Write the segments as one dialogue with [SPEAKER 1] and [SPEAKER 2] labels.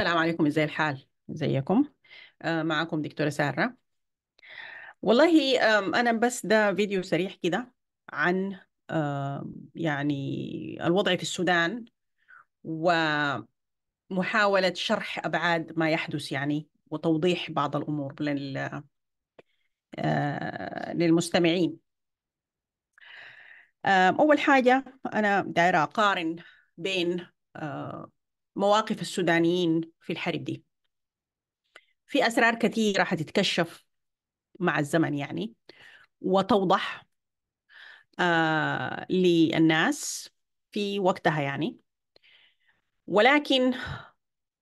[SPEAKER 1] السلام عليكم ازاي الحال ازيكم آه، معكم دكتورة سارة والله أنا بس ده فيديو سريع كده عن يعني الوضع في السودان ومحاولة شرح أبعاد ما يحدث يعني وتوضيح بعض الأمور لل آه، للمستمعين أول حاجة أنا دايرة أقارن بين مواقف السودانيين في الحرب دي في أسرار كثيرة حتتكشف مع الزمن يعني وتوضح آه للناس في وقتها يعني ولكن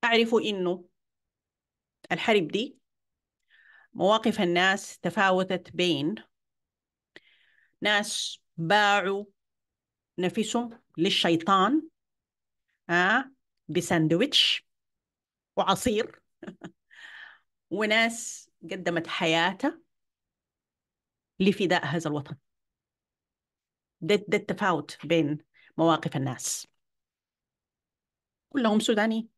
[SPEAKER 1] أعرف إنه الحرب دي مواقف الناس تفاوتت بين ناس باعوا نفسهم للشيطان آه بساندويتش وعصير وناس قدمت حياتها لفداء هذا الوطن ده, ده التفاوت بين مواقف الناس كلهم سودانيين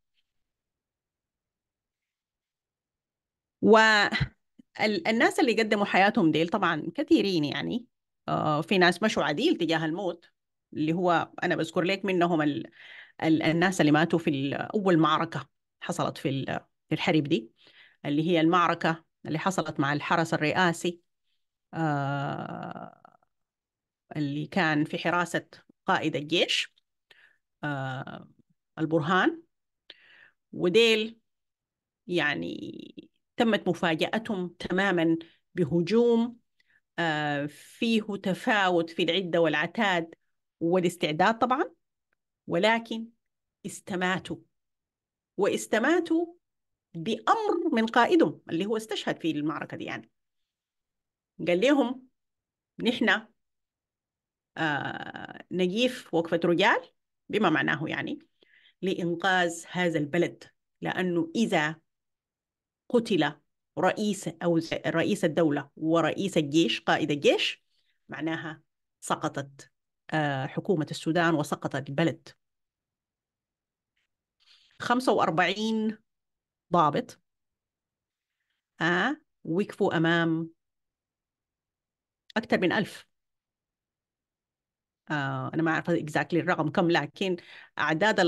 [SPEAKER 1] والناس اللي قدموا حياتهم ديل طبعا كثيرين يعني آه، في ناس مشوا عديل تجاه الموت اللي هو أنا بذكر لك منهم الناس اللي ماتوا في أول معركة حصلت في الحرب دي اللي هي المعركة اللي حصلت مع الحرس الرئاسي آه، اللي كان في حراسة قائد الجيش آه، البرهان وديل يعني تمت مفاجأتهم تماما بهجوم آه، فيه تفاوت في العدة والعتاد والاستعداد طبعا ولكن استماتوا واستماتوا بأمر من قائدهم اللي هو استشهد في المعركة دي يعني قال لهم نحن آه نجيف وقفة رجال بما معناه يعني لإنقاذ هذا البلد لأنه إذا قتل رئيس أو رئيس الدولة ورئيس الجيش قائد الجيش معناها سقطت آه، حكومة السودان وسقط البلد 45 ضابط آه وقفوا أمام أكثر من ألف آه أنا ما أعرف إكزاكتلي الرقم كم لكن أعداد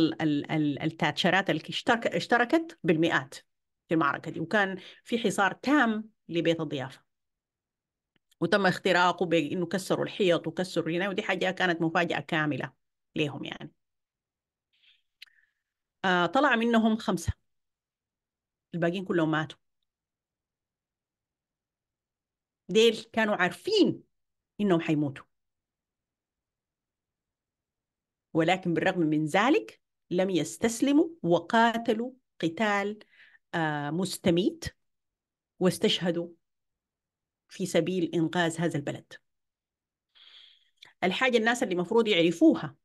[SPEAKER 1] التاتشرات اللي اشتركت بالمئات في المعركة دي وكان في حصار تام لبيت الضيافة وتم اختراقه بانه كسروا الحيط وكسروا هنا ودي حاجه كانت مفاجاه كامله ليهم يعني آه طلع منهم خمسه الباقيين كلهم ماتوا ديل كانوا عارفين انهم حيموتوا ولكن بالرغم من ذلك لم يستسلموا وقاتلوا قتال آه، مستميت واستشهدوا في سبيل إنقاذ هذا البلد الحاجة الناس اللي مفروض يعرفوها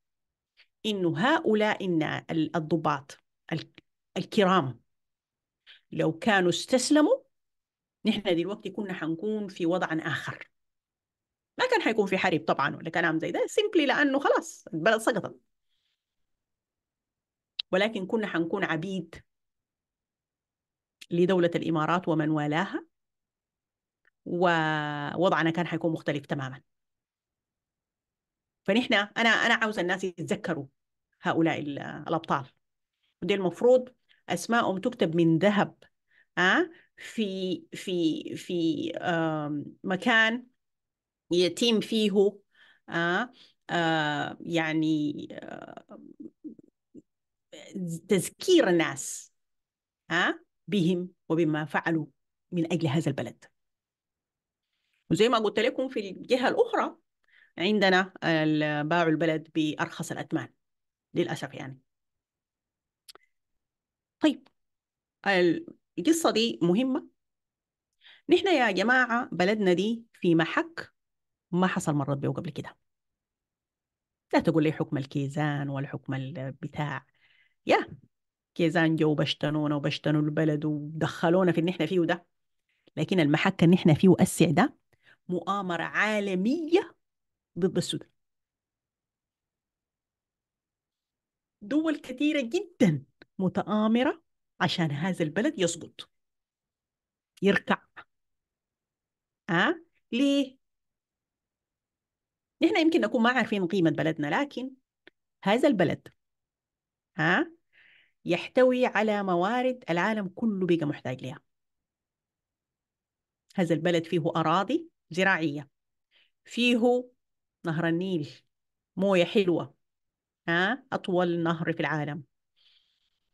[SPEAKER 1] إنه هؤلاء إن الضباط الكرام لو كانوا استسلموا نحن دلوقتي كنا حنكون في وضع آخر ما كان حيكون في حرب طبعا ولا كلام زي ده سيمبلي لأنه خلاص البلد سقطت ولكن كنا حنكون عبيد لدولة الإمارات ومن والاها ووضعنا كان حيكون مختلف تماما فنحن انا انا عاوز الناس يتذكروا هؤلاء الابطال ودي المفروض اسمائهم تكتب من ذهب أه؟ في في في مكان يتم فيه أه؟ أه يعني آه، تذكير الناس آه، بهم وبما فعلوا من اجل هذا البلد وزي ما قلت لكم في الجهة الأخرى عندنا باعوا البلد بأرخص الأثمان للأسف يعني طيب القصة دي مهمة نحن يا جماعة بلدنا دي في محك ما حصل مرات بيه قبل كده لا تقول لي حكم الكيزان ولا حكم البتاع يا كيزان جو بشتنونا وبشتنوا البلد ودخلونا في اللي احنا فيه ده لكن المحك اللي احنا فيه أسع ده مؤامرة عالمية ضد السودان دول كثيرة جدا متآمرة عشان هذا البلد يسقط يركع أه؟ ليه؟ نحن يمكن نكون ما عارفين قيمة بلدنا لكن هذا البلد ها أه؟ يحتوي على موارد العالم كله بقى محتاج لها هذا البلد فيه أراضي زراعية فيه نهر النيل موية حلوة ها أطول نهر في العالم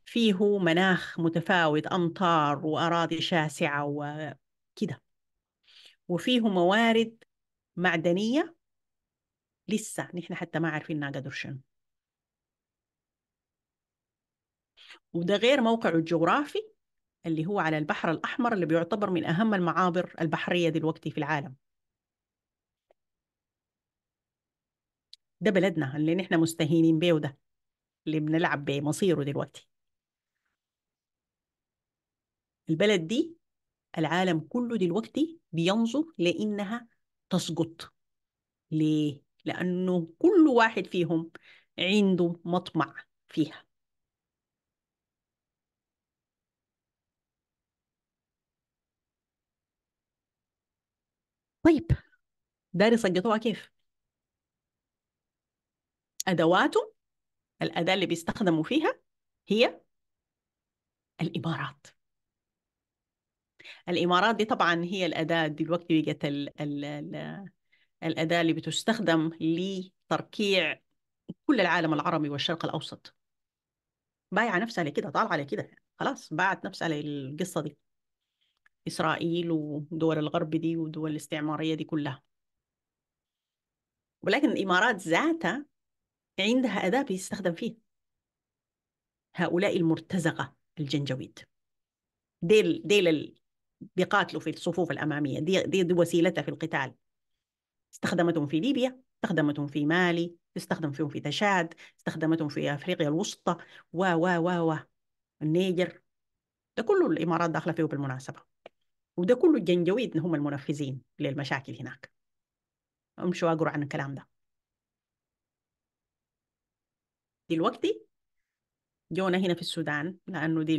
[SPEAKER 1] فيه مناخ متفاوت أمطار وأراضي شاسعة وكده وفيه موارد معدنية لسه نحن حتى ما عارفين قدر شنو وده غير موقعه الجغرافي اللي هو على البحر الأحمر اللي بيعتبر من أهم المعابر البحرية دلوقتي في العالم ده بلدنا اللي احنا مستهينين بيه وده اللي بنلعب بمصيره دلوقتي البلد دي العالم كله دلوقتي بينظر لانها تسقط ليه لانه كل واحد فيهم عنده مطمع فيها طيب داري سقطوها كيف أدواته الأداة اللي بيستخدموا فيها هي الإمارات الإمارات دي طبعا هي الأداة دلوقتي بقت ال ال ال الأداة اللي بتستخدم لتركيع كل العالم العربي والشرق الأوسط بايعة نفسها لكده طالعة لكده خلاص باعت نفسها للقصة دي إسرائيل ودول الغرب دي ودول الاستعمارية دي كلها ولكن الإمارات ذاتها عندها أداة بيستخدم فيها هؤلاء المرتزقة الجنجويد ديل ديل ال... بيقاتلوا في الصفوف الأمامية دي, دي, دي وسيلتها في القتال استخدمتهم في ليبيا استخدمتهم في مالي استخدم فيهم في تشاد استخدمتهم في أفريقيا الوسطى و و و و النيجر ده كله الإمارات داخلة فيه بالمناسبة وده كله الجنجويد هم المنفذين للمشاكل هناك امشوا اقروا عن الكلام ده دلوقتي جونا هنا في السودان لأنه دي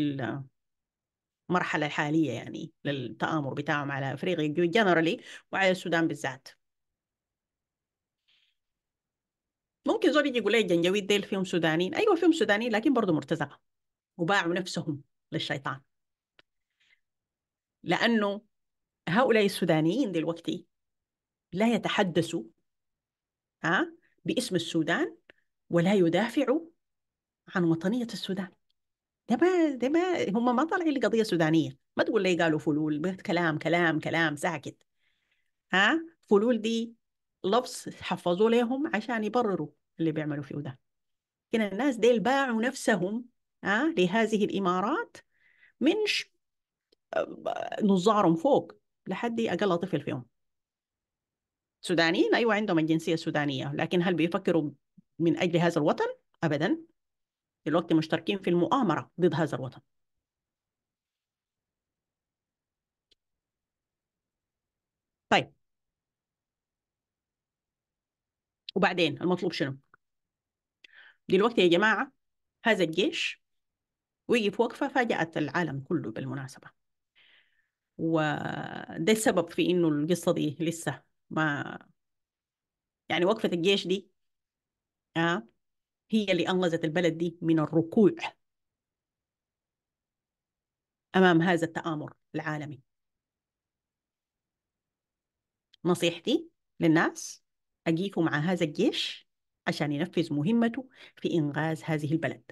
[SPEAKER 1] المرحلة الحالية يعني للتآمر بتاعهم على أفريقيا جنرالي وعلى السودان بالذات ممكن زول يجي يقول لي الجنجويد ديل فيهم سودانيين أيوة فيهم سودانيين لكن برضه مرتزقة وباعوا نفسهم للشيطان لأنه هؤلاء السودانيين دلوقتي لا يتحدثوا ها آه، باسم السودان ولا يدافع عن وطنية السودان ده ما ده ما هم ما طالعين لقضية سودانية ما تقول لي قالوا فلول كلام كلام كلام ساكت ها فلول دي لفظ حفظوه لهم عشان يبرروا اللي بيعملوا فيه ده كده الناس ديل باعوا نفسهم ها لهذه الإمارات منش آه، نظارهم فوق لحد أقل طفل فيهم سودانيين أيوة عندهم الجنسية السودانية لكن هل بيفكروا من أجل هذا الوطن أبدا دلوقتي مشتركين في المؤامرة ضد هذا الوطن طيب وبعدين المطلوب شنو دلوقتي يا جماعة هذا الجيش وقف وقفة فاجأت العالم كله بالمناسبة وده السبب في إنه القصة دي لسه ما يعني وقفة الجيش دي آه، هي اللي أنقذت البلد دي من الركوع أمام هذا التآمر العالمي نصيحتي للناس أجيفوا مع هذا الجيش عشان ينفذ مهمته في إنغاز هذه البلد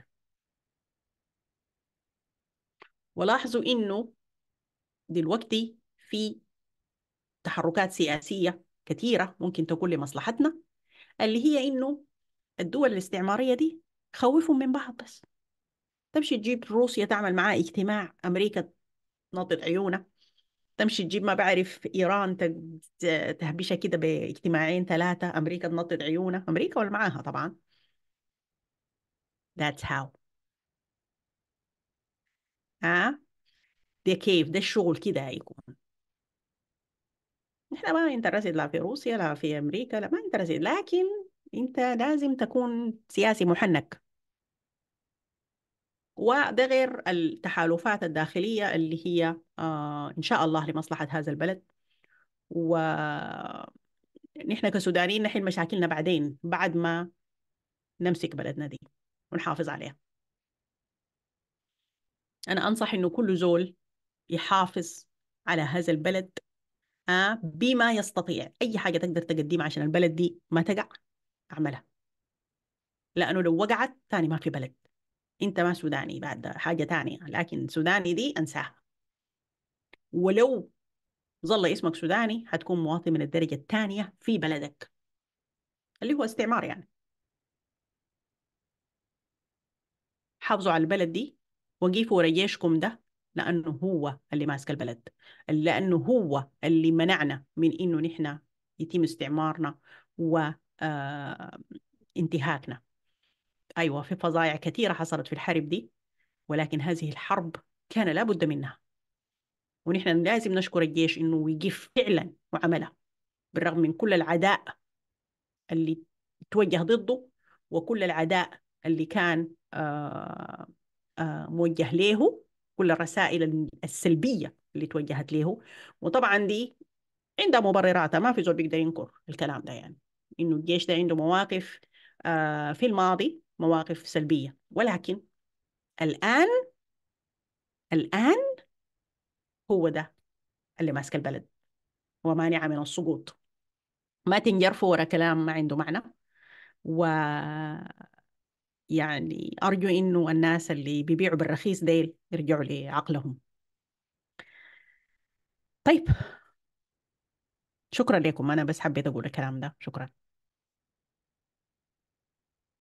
[SPEAKER 1] ولاحظوا إنه دلوقتي في تحركات سياسية كثيرة ممكن تكون لمصلحتنا اللي هي إنه الدول الاستعمارية دي خوفهم من بعض بس تمشي تجيب روسيا تعمل معاه اجتماع أمريكا نطت عيونها تمشي تجيب ما بعرف إيران تهبشها كده باجتماعين ثلاثة أمريكا تنطط عيونها أمريكا ولا معاها طبعا That's how ها آه؟ ده كيف ده الشغل كده هيكون احنا ما انترسد لا في روسيا لا في امريكا لا ما انترسد لكن أنت لازم تكون سياسي محنك وده غير التحالفات الداخلية اللي هي آه، إن شاء الله لمصلحة هذا البلد ونحن كسودانيين نحل مشاكلنا بعدين بعد ما نمسك بلدنا دي ونحافظ عليها أنا أنصح إنه كل زول يحافظ على هذا البلد آه، بما يستطيع أي حاجة تقدر تقدمها عشان البلد دي ما تقع أعملها لأنه لو وقعت ثاني ما في بلد أنت ما سوداني بعد حاجة ثانيه لكن سوداني دي أنساها ولو ظل اسمك سوداني حتكون مواطن من الدرجة الثانية في بلدك اللي هو استعمار يعني حافظوا على البلد دي وقيفوا ورا جيشكم ده لأنه هو اللي ماسك البلد لأنه هو اللي منعنا من إنه نحن يتم استعمارنا و آه، انتهاكنا أيوة في فظائع كثيرة حصلت في الحرب دي ولكن هذه الحرب كان لابد منها ونحن لازم نشكر الجيش انه وقف فعلا وعملها بالرغم من كل العداء اللي توجه ضده وكل العداء اللي كان آه، آه، موجه له كل الرسائل السلبية اللي توجهت له وطبعا دي عندها مبرراتها ما في زول بيقدر ينكر الكلام ده يعني انه الجيش ده عنده مواقف آه، في الماضي مواقف سلبيه ولكن الان الان هو ده اللي ماسك البلد ومانع من السقوط ما تنجرفوا ورا كلام ما عنده معنى و يعني أرجو إنه الناس اللي بيبيعوا بالرخيص ديل يرجعوا لعقلهم طيب شكرا لكم أنا بس حبيت أقول الكلام ده شكرا